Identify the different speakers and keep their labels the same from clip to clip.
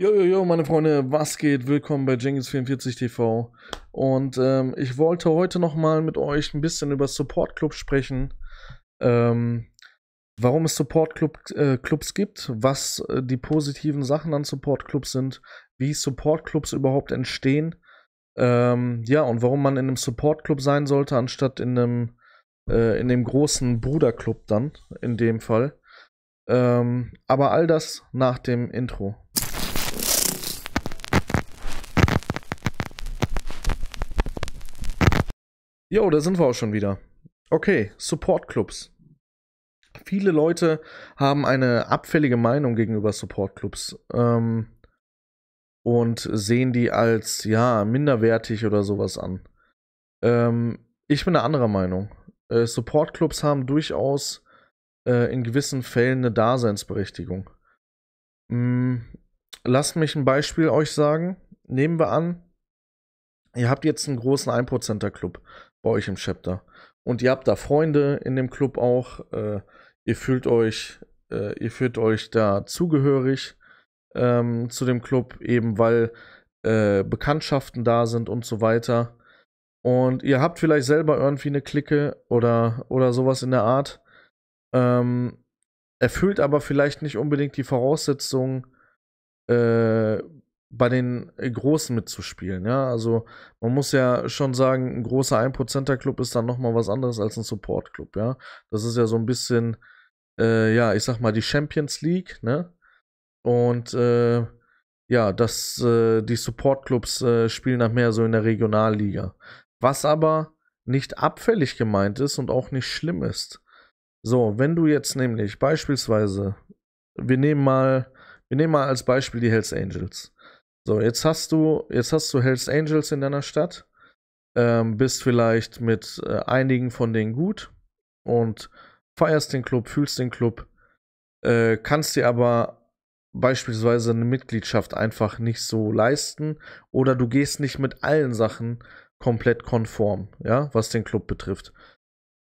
Speaker 1: Jo, jo, jo, meine Freunde, was geht? Willkommen bei Jenkins44 TV. Und ähm, ich wollte heute nochmal mit euch ein bisschen über Support Club sprechen. Ähm, warum es Support Club, äh, Clubs gibt, was äh, die positiven Sachen an Support Clubs sind, wie Support Clubs überhaupt entstehen. Ähm, ja, und warum man in einem Support Club sein sollte, anstatt in einem, äh, in einem großen Bruder Club dann, in dem Fall. Ähm, aber all das nach dem Intro. Jo, da sind wir auch schon wieder. Okay, Support Clubs. Viele Leute haben eine abfällige Meinung gegenüber Supportclubs ähm, und sehen die als ja minderwertig oder sowas an. Ähm, ich bin eine andere Meinung. Äh, Clubs haben durchaus äh, in gewissen Fällen eine Daseinsberechtigung. Mm, lasst mich ein Beispiel euch sagen. Nehmen wir an, ihr habt jetzt einen großen 1%er-Club bei euch im Chapter. Und ihr habt da Freunde in dem Club auch. Äh, ihr fühlt euch, äh, ihr fühlt euch da zugehörig ähm, zu dem Club, eben weil äh, Bekanntschaften da sind und so weiter. Und ihr habt vielleicht selber irgendwie eine Clique oder, oder sowas in der Art. Ähm, erfüllt aber vielleicht nicht unbedingt die Voraussetzungen, äh, bei den äh, Großen mitzuspielen. Ja, also man muss ja schon sagen, ein großer 1%er Club ist dann nochmal was anderes als ein Support Club. Ja, das ist ja so ein bisschen, äh, ja, ich sag mal die Champions League. Ne, und äh, ja, dass äh, die Support Clubs äh, spielen nach mehr so in der Regionalliga. Was aber nicht abfällig gemeint ist und auch nicht schlimm ist. So, wenn du jetzt nämlich beispielsweise, wir nehmen mal, wir nehmen mal als Beispiel die Hells Angels. So, jetzt hast du, jetzt hast du Hells Angels in deiner Stadt, ähm, bist vielleicht mit äh, einigen von denen gut und feierst den Club, fühlst den Club, äh, kannst dir aber beispielsweise eine Mitgliedschaft einfach nicht so leisten oder du gehst nicht mit allen Sachen komplett konform, ja, was den Club betrifft.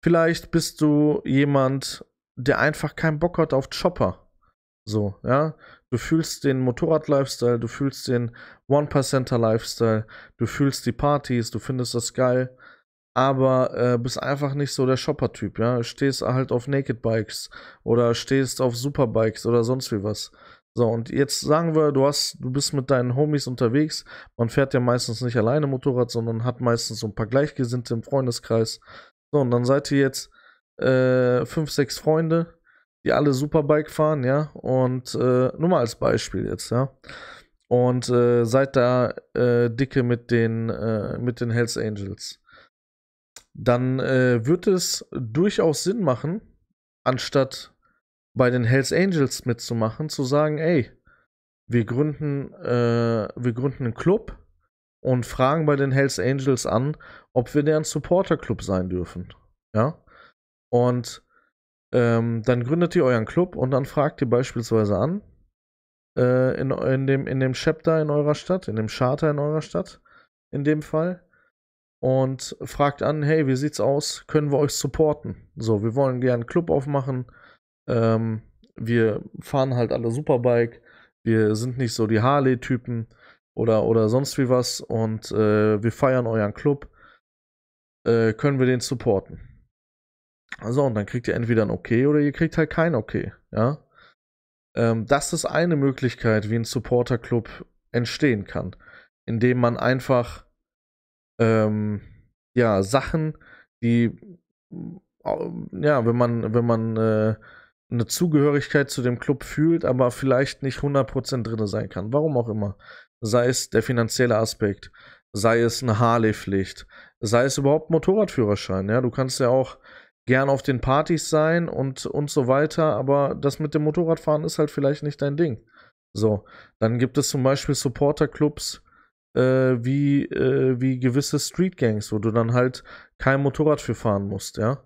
Speaker 1: Vielleicht bist du jemand, der einfach keinen Bock hat auf Chopper. So, ja. Du fühlst den Motorrad-Lifestyle, du fühlst den One-Percenter-Lifestyle, du fühlst die Partys, du findest das geil, aber äh, bist einfach nicht so der Shopper-Typ, ja. Stehst halt auf Naked Bikes oder stehst auf Superbikes oder sonst wie was. So, und jetzt sagen wir, du hast, du bist mit deinen Homies unterwegs. Man fährt ja meistens nicht alleine Motorrad, sondern hat meistens so ein paar Gleichgesinnte im Freundeskreis. So, und dann seid ihr jetzt äh, fünf, sechs Freunde, die alle Superbike fahren, ja. Und äh, nur mal als Beispiel jetzt, ja. Und äh, seid da äh, dicke mit den, äh, mit den Hells Angels. Dann äh, wird es durchaus Sinn machen, anstatt bei den Hells Angels mitzumachen, zu sagen, ey, wir gründen, äh, wir gründen einen Club und fragen bei den Hells Angels an, ob wir deren Supporter-Club sein dürfen. Ja. Und ähm, dann gründet ihr euren Club und dann fragt ihr beispielsweise an, äh, in, in, dem, in dem Chapter in eurer Stadt, in dem Charter in eurer Stadt, in dem Fall, und fragt an, hey, wie sieht's aus? Können wir euch supporten? So, wir wollen gerne einen Club aufmachen. Ähm, wir fahren halt alle Superbike. Wir sind nicht so die Harley-Typen oder, oder sonst wie was und äh, wir feiern euren Club. Äh, können wir den supporten? So, also, und dann kriegt ihr entweder ein Okay oder ihr kriegt halt kein Okay, ja. Ähm, das ist eine Möglichkeit, wie ein Supporterclub entstehen kann, indem man einfach ähm, ja Sachen, die äh, ja, wenn man wenn man äh, eine Zugehörigkeit zu dem Club fühlt, aber vielleicht nicht 100% drin sein kann, warum auch immer. Sei es der finanzielle Aspekt, sei es eine Harley-Pflicht, sei es überhaupt Motorradführerschein, ja, du kannst ja auch gern auf den Partys sein und, und so weiter, aber das mit dem Motorradfahren ist halt vielleicht nicht dein Ding. So, dann gibt es zum Beispiel Supporterclubs äh, wie, äh, wie gewisse Streetgangs, wo du dann halt kein Motorrad für fahren musst, ja.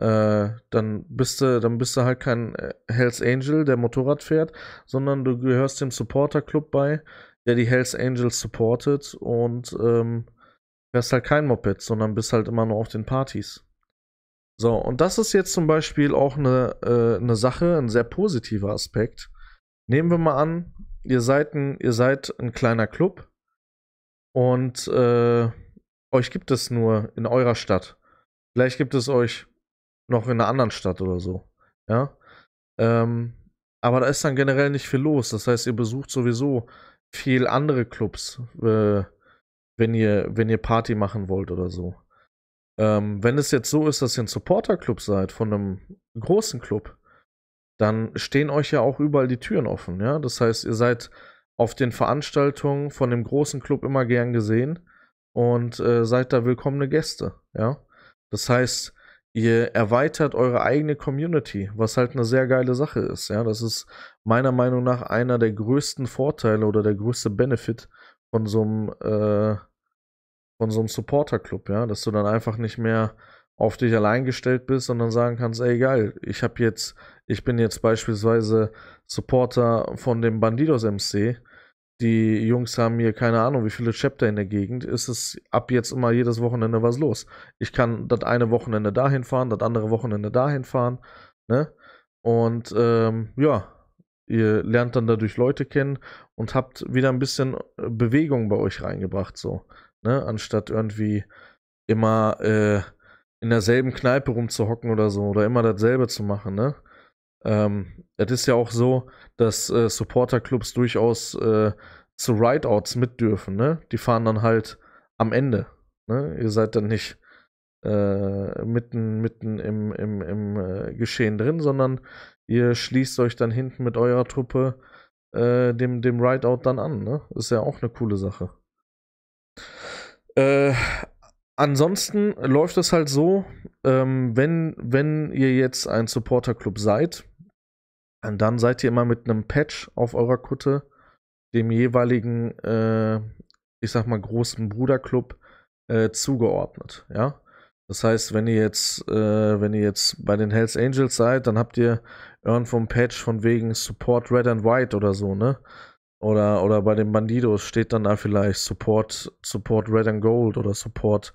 Speaker 1: Äh, dann, bist du, dann bist du halt kein äh, Hells Angel, der Motorrad fährt, sondern du gehörst dem Supporterclub bei, der die Hells Angels supportet und ähm, wärst halt kein Moped, sondern bist halt immer nur auf den Partys. So, und das ist jetzt zum Beispiel auch eine, äh, eine Sache, ein sehr positiver Aspekt. Nehmen wir mal an, ihr seid ein, ihr seid ein kleiner Club und äh, euch gibt es nur in eurer Stadt. Vielleicht gibt es euch noch in einer anderen Stadt oder so. Ja. Ähm, aber da ist dann generell nicht viel los. Das heißt, ihr besucht sowieso viel andere Clubs, äh, wenn ihr, wenn ihr Party machen wollt oder so. Ähm, wenn es jetzt so ist, dass ihr ein Supporter-Club seid von einem großen Club, dann stehen euch ja auch überall die Türen offen. Ja? Das heißt, ihr seid auf den Veranstaltungen von dem großen Club immer gern gesehen und äh, seid da willkommene Gäste. Ja? Das heißt, ihr erweitert eure eigene Community, was halt eine sehr geile Sache ist. Ja? Das ist meiner Meinung nach einer der größten Vorteile oder der größte Benefit von so einem äh, von so einem Supporter-Club, ja, dass du dann einfach nicht mehr auf dich allein gestellt bist sondern sagen kannst, ey geil, ich habe jetzt, ich bin jetzt beispielsweise Supporter von dem Bandidos MC. Die Jungs haben hier keine Ahnung, wie viele Chapter in der Gegend. Ist es ab jetzt immer jedes Wochenende was los? Ich kann das eine Wochenende dahin fahren, das andere Wochenende dahin fahren. Ne? Und ähm, ja, ihr lernt dann dadurch Leute kennen und habt wieder ein bisschen Bewegung bei euch reingebracht. So, Ne? Anstatt irgendwie immer äh, in derselben Kneipe rumzuhocken oder so oder immer dasselbe zu machen. Ne? Ähm, es ist ja auch so, dass äh, Supporterclubs durchaus äh, zu Rideouts mit dürfen. Ne? Die fahren dann halt am Ende. Ne? Ihr seid dann nicht äh, mitten, mitten im, im, im äh, Geschehen drin, sondern ihr schließt euch dann hinten mit eurer Truppe äh, dem, dem Rideout dann an. Ne? Ist ja auch eine coole Sache. Äh, ansonsten läuft es halt so, ähm, wenn, wenn ihr jetzt ein Supporter-Club seid, dann seid ihr immer mit einem Patch auf eurer Kutte, dem jeweiligen, äh, ich sag mal, großen Bruderclub äh, zugeordnet, ja. Das heißt, wenn ihr jetzt, äh, wenn ihr jetzt bei den Hells Angels seid, dann habt ihr irgendwo ein Patch von wegen Support Red and White oder so, ne? Oder, oder bei den Bandidos steht dann da vielleicht Support, Support Red and Gold oder Support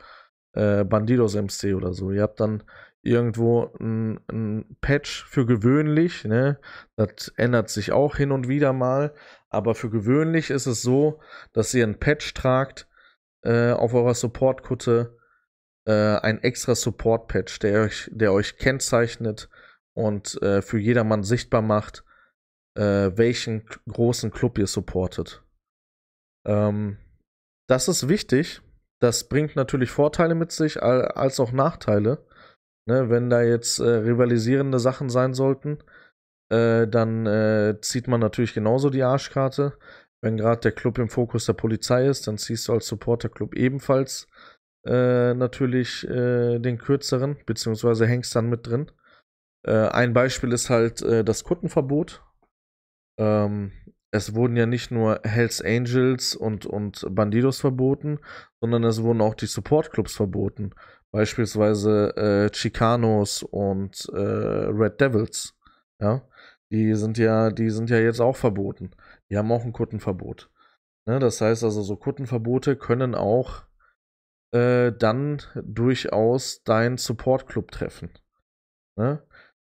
Speaker 1: äh, Bandidos MC oder so. Ihr habt dann irgendwo ein, ein Patch für gewöhnlich, ne? Das ändert sich auch hin und wieder mal. Aber für gewöhnlich ist es so, dass ihr ein Patch tragt äh, auf eurer Supportkutte. äh, ein extra Support-Patch, der euch, der euch kennzeichnet und äh, für jedermann sichtbar macht äh, welchen großen Club ihr supportet. Ähm, das ist wichtig. Das bringt natürlich Vorteile mit sich, als auch Nachteile. Ne, wenn da jetzt äh, rivalisierende Sachen sein sollten, äh, dann äh, zieht man natürlich genauso die Arschkarte. Wenn gerade der Club im Fokus der Polizei ist, dann ziehst du als Supporterclub ebenfalls äh, natürlich äh, den kürzeren, beziehungsweise hängst dann mit drin. ein Beispiel ist halt das Kuttenverbot, ähm, es wurden ja nicht nur Hells Angels und, und Bandidos verboten, sondern es wurden auch die Supportclubs verboten. Beispielsweise äh, Chicanos und äh, Red Devils. Ja? Die sind ja, die sind ja jetzt auch verboten. Die haben auch ein Kuttenverbot. Ne? Das heißt also, so Kuttenverbote können auch äh, dann durchaus deinen Supportclub treffen. Ne?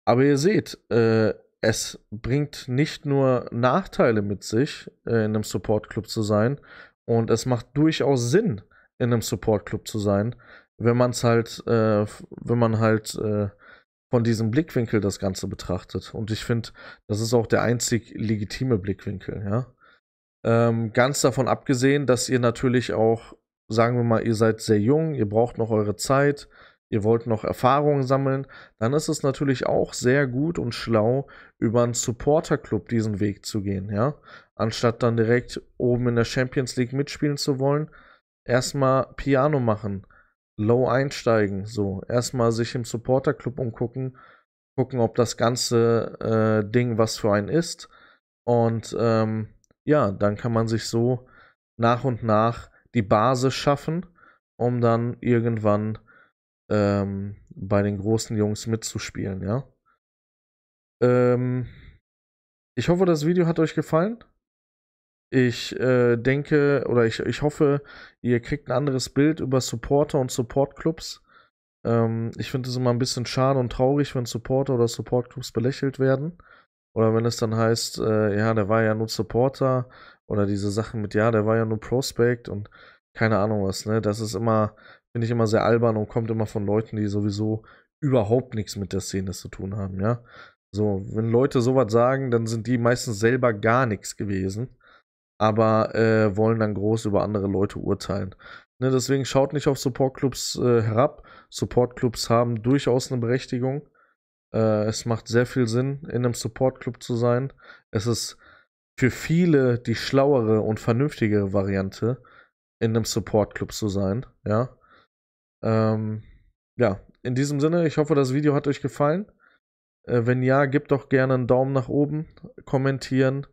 Speaker 1: Aber ihr seht, äh, es bringt nicht nur Nachteile mit sich, äh, in einem Support-Club zu sein, und es macht durchaus Sinn, in einem Support-Club zu sein, wenn man es halt, äh, wenn man halt äh, von diesem Blickwinkel das Ganze betrachtet. Und ich finde, das ist auch der einzig legitime Blickwinkel, ja. Ähm, ganz davon abgesehen, dass ihr natürlich auch, sagen wir mal, ihr seid sehr jung, ihr braucht noch eure Zeit, ihr wollt noch Erfahrungen sammeln, dann ist es natürlich auch sehr gut und schlau, über einen Supporter-Club diesen Weg zu gehen, ja. Anstatt dann direkt oben in der Champions League mitspielen zu wollen, erstmal Piano machen, low einsteigen, so. Erstmal sich im Supporter-Club umgucken, gucken, ob das ganze äh, Ding was für einen ist. Und ähm, ja, dann kann man sich so nach und nach die Basis schaffen, um dann irgendwann ähm, bei den großen Jungs mitzuspielen, ja. Ähm, ich hoffe, das Video hat euch gefallen. Ich äh, denke oder ich, ich hoffe, ihr kriegt ein anderes Bild über Supporter und Supportclubs. Ähm, ich finde es immer ein bisschen schade und traurig, wenn Supporter oder Supportclubs belächelt werden. Oder wenn es dann heißt, äh, ja, der war ja nur Supporter oder diese Sachen mit, ja, der war ja nur Prospect und keine Ahnung was, ne? Das ist immer finde ich immer sehr albern und kommt immer von Leuten, die sowieso überhaupt nichts mit der Szene zu tun haben, ja. So, wenn Leute sowas sagen, dann sind die meistens selber gar nichts gewesen, aber äh, wollen dann groß über andere Leute urteilen. Ne, deswegen schaut nicht auf Supportclubs äh, herab. Supportclubs haben durchaus eine Berechtigung. Äh, es macht sehr viel Sinn, in einem Supportclub zu sein. Es ist für viele die schlauere und vernünftigere Variante, in einem Supportclub zu sein, ja. Ähm, ja, in diesem Sinne, ich hoffe, das Video hat euch gefallen. Äh, wenn ja, gebt doch gerne einen Daumen nach oben, kommentieren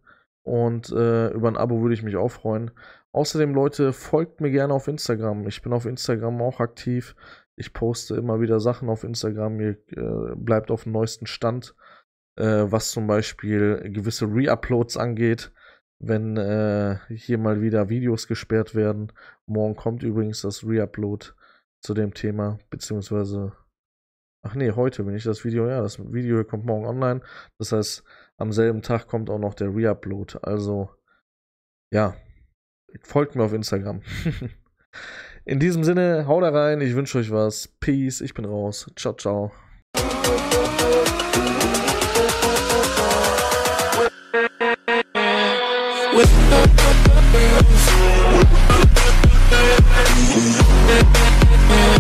Speaker 1: und äh, über ein Abo würde ich mich auch freuen. Außerdem, Leute, folgt mir gerne auf Instagram. Ich bin auf Instagram auch aktiv. Ich poste immer wieder Sachen auf Instagram. Ihr äh, bleibt auf dem neuesten Stand, äh, was zum Beispiel gewisse Reuploads angeht wenn äh, hier mal wieder Videos gesperrt werden. Morgen kommt übrigens das Reupload zu dem Thema, beziehungsweise, ach nee, heute, bin ich das Video, ja, das Video kommt morgen online, das heißt, am selben Tag kommt auch noch der Reupload, also, ja, folgt mir auf Instagram. In diesem Sinne, haut da rein, ich wünsche euch was, Peace, ich bin raus, ciao, ciao. with